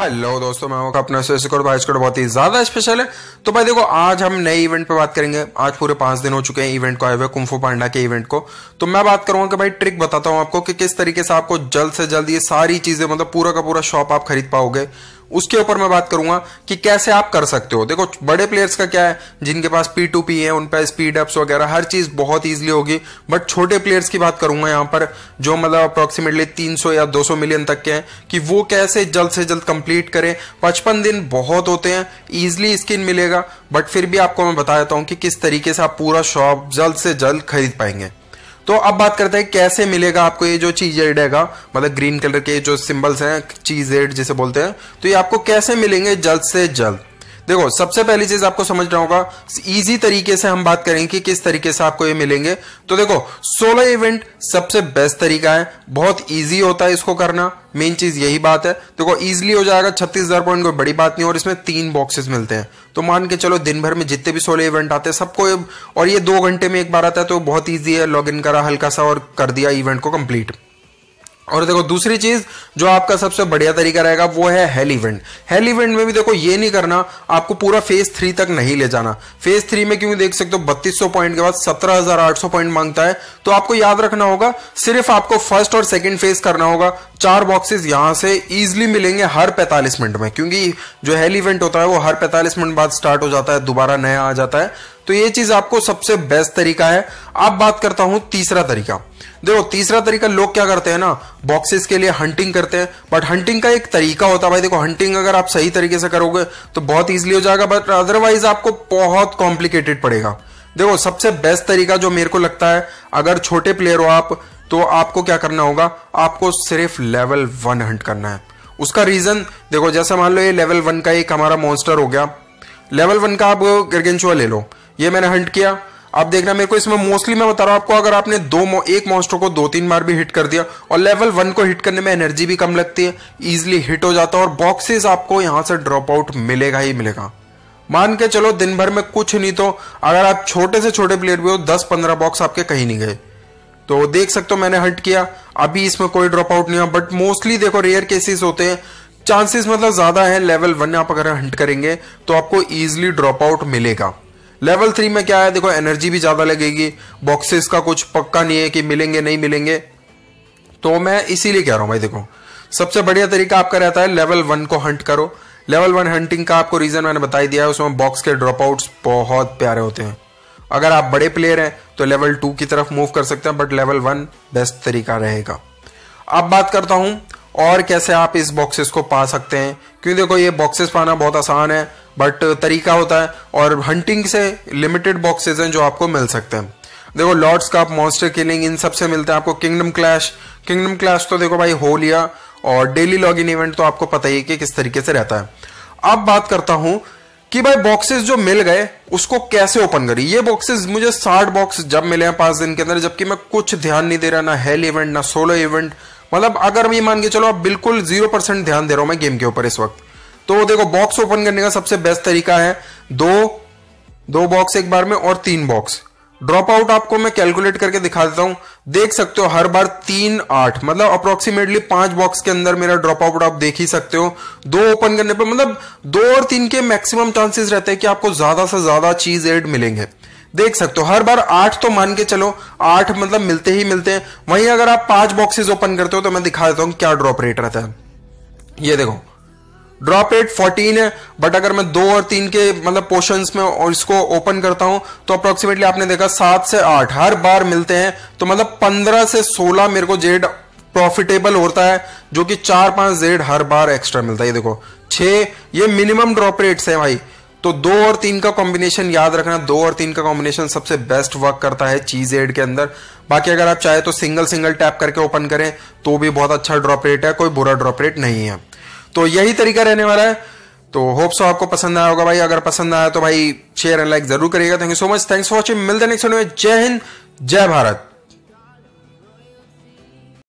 hello दोस्तों मैं अपना और भाई स्कोर बहुत ही ज़्यादा स्पेशल है तो भाई देखो आज हम नए इवेंट पे बात करेंगे आज पूरे पांच दिन हो चुके हैं इवेंट को आए हुए कुंफो पांडा के इवेंट को तो मैं बात करूंगा कि भाई ट्रिक बताता हूं आपको कि किस तरीके से आपको जल्द से जल्द ये सारी चीज़ें मतलब पूरा का पूरा शॉप आप खरीद पाओगे उसके ऊपर मैं बात करूंगा कि कैसे आप कर सकते हो देखो बड़े प्लेयर्स का क्या है जिनके पास पी टू पी है उन पर स्पीड अप्स वगैरह हर चीज बहुत ईजिली होगी बट छोटे प्लेयर्स की बात करूंगा यहाँ पर जो मतलब अप्रोक्सीमेटली 300 या 200 मिलियन तक के हैं कि वो कैसे जल्द से जल्द कंप्लीट करें पचपन दिन बहुत होते हैं ईजिली स्किन मिलेगा बट फिर भी आपको मैं बता देता हूं कि किस तरीके से आप पूरा शॉप जल्द से जल्द खरीद पाएंगे तो अब बात करते हैं कैसे मिलेगा आपको ये जो चीज एड है मतलब ग्रीन कलर के जो सिंबल्स हैं चीज एड जिसे बोलते हैं तो ये आपको कैसे मिलेंगे जल्द से जल्द देखो सबसे पहली चीज आपको समझना होगा इजी तरीके से हम बात करेंगे कि किस तरीके से आपको ये मिलेंगे तो देखो सोलो इवेंट सबसे बेस्ट तरीका है बहुत इजी होता है इसको करना मेन चीज यही बात है देखो इजीली हो जाएगा छत्तीस हजार पॉइंट कोई बड़ी बात नहीं और इसमें तीन बॉक्सेस मिलते हैं तो मान के चलो दिन भर में जितने भी सोलह इवेंट आते हैं सबको और ये दो घंटे में एक बार आता है तो बहुत ईजी है लॉग इन करा हल्का सा और कर दिया इवेंट को कंप्लीट और देखो दूसरी चीज जो आपका सबसे बढ़िया तरीका रहेगा वो है हेल इवेंट हेल इवेंट में भी देखो ये नहीं करना आपको पूरा फेज थ्री तक नहीं ले जाना फेज थ्री में क्यों देख सकते हो बत्तीस पॉइंट के बाद सत्रह पॉइंट मांगता है तो आपको याद रखना होगा सिर्फ आपको फर्स्ट और सेकेंड फेज करना होगा चार बॉक्सेस यहां से इजिली मिलेंगे हर पैंतालीस मिनट में क्योंकि जो हेल इवेंट होता है वो हर पैंतालीस मिनट बाद स्टार्ट हो जाता है दोबारा नया आ जाता है तो ये चीज आपको सबसे बेस्ट तरीका है अब बात करता हूं तीसरा तरीका देखो तीसरा तरीका लोग क्या करते हैं ना बॉक्सेस के लिए हंटिंग करते हैं बट हंटिंग का एक तरीका होता है भाई देखो हंटिंग अगर आप सही तरीके से करोगे तो बहुत ईजिली हो जाएगा बट अदरवाइज आपको बहुत कॉम्प्लिकेटेड पड़ेगा देखो सबसे बेस्ट तरीका जो मेरे को लगता है अगर छोटे प्लेयर हो आप तो आपको क्या करना होगा आपको सिर्फ लेवल वन हंट करना है उसका रीजन देखो जैसे मान लो ये लेवल वन का एक हमारा मॉन्स्टर हो गया लेवल वन का आप गिरगेंचुआ ले लो ये मैंने हंट किया आप देखना मेरे को इसमें मोस्टली मैं बता रहा हूं आपको अगर आपने दो एक मॉन्स्टर को दो तीन बार भी हिट कर दिया और लेवल वन को हिट करने में एनर्जी भी कम लगती है इजिली हिट हो जाता है और बॉक्सेस आपको यहां से ड्रॉप आउट मिलेगा ही मिलेगा मान के चलो दिन भर में कुछ नहीं तो अगर आप छोटे से छोटे प्लेयर भी हो दस पंद्रह बॉक्स आपके कहीं नहीं गए तो देख सकते हो मैंने हट किया अभी इसमें कोई ड्रॉप आउट नहीं हुआ बट मोस्टली देखो रेयर केसेस होते हैं चांसेस मतलब ज्यादा है लेवल वन आप अगर हंट करेंगे तो आपको इजिली ड्रॉप आउट मिलेगा लेवल थ्री में क्या है देखो एनर्जी भी ज़्यादा लगेगी बॉक्सेस का कुछ पक्का नहीं है कि मिलेंगे नहीं मिलेंगे तो मैं इसीलिए कह रहा हूं भाई देखो सबसे बढ़िया तरीका आपका रहता है लेवल वन को हंट करो लेवल वन हंटिंग का आपको रीज़न मैंने बताई दिया है उसमें बॉक्स के ड्रॉप आउट्स बहुत प्यारे होते हैं अगर आप बड़े प्लेयर हैं तो लेवल टू की तरफ मूव कर सकते हैं बट लेवल वन बेस्ट तरीका रहेगा अब बात करता हूं और कैसे आप इस बॉक्सेस को पा सकते हैं क्योंकि देखो ये बॉक्सेस पाना बहुत आसान है बट uh, तरीका होता है और हंटिंग से लिमिटेड बॉक्सेज हैं जो आपको मिल सकते हैं देखो लॉर्ड्स कप मॉन्स्टर किलिंग इन सबसे मिलते हैं आपको किंगडम क्लैश किंगडम क्लैश तो देखो भाई हो लिया और डेली लॉग इन इवेंट तो आपको पता ही है कि किस तरीके से रहता है अब बात करता हूं कि भाई बॉक्सेस जो मिल गए उसको कैसे ओपन करी ये बॉक्सेस मुझे साठ बॉक्स जब मिले हैं पांच दिन के अंदर जबकि मैं कुछ ध्यान नहीं दे रहा ना हेल इवेंट ना सोलो इवेंट मतलब अगर ये मान के चलो आप बिल्कुल जीरो परसेंट ध्यान दे रहा हूं मैं गेम के ऊपर इस वक्त तो देखो बॉक्स ओपन करने का सबसे बेस्ट तरीका है दो दो बॉक्स एक बार में और तीन बॉक्स ड्रॉप आउट आपको मैं कैलकुलेट करके दिखा देता हूं देख सकते हो हर बार तीन आठ मतलब अप्रोक्सीमेटली पांच बॉक्स के अंदर मेरा ड्रॉप आउट आप देख ही सकते हो दो ओपन करने पर मतलब दो और तीन के मैक्सिमम चांसेस रहते हैं कि आपको ज्यादा से ज्यादा चीज एड मिलेंगे देख सकते हो हर बार आठ तो मान के चलो आठ मतलब मिलते ही मिलते हैं वहीं अगर आप पांच बॉक्सेस ओपन करते हो तो मैं दिखा देता हूं क्या ड्रॉप रेट रहता है ये देखो ड्रॉप रेट 14 है बट अगर मैं दो और तीन के मतलब पोर्शन में और इसको ओपन करता हूं तो अप्रोक्सीमेटली आपने देखा सात से आठ हर बार मिलते हैं तो मतलब पंद्रह से सोलह मेरे को जेड प्रॉफिटेबल होता है जो कि चार पांच जेड हर बार एक्स्ट्रा मिलता है ये देखो छे ये मिनिमम ड्रॉप रेट्स है भाई तो दो और तीन का कॉम्बिनेशन याद रखना दो और तीन का कॉम्बिनेशन सबसे बेस्ट वर्क करता है चीज एड के अंदर बाकी अगर आप चाहे तो सिंगल सिंगल टैप करके ओपन करें तो भी बहुत अच्छा ड्रॉप रेट है कोई बुरा ड्रॉप रेट नहीं है तो यही तरीका रहने वाला है तो होप सो तो आपको पसंद आया होगा भाई अगर पसंद आया तो भाई शेयर एंड लाइक जरूर करिएगा thank you so much thanks for watching मिलते नेक्स्ट वीडियो में जय हिंद जय भारत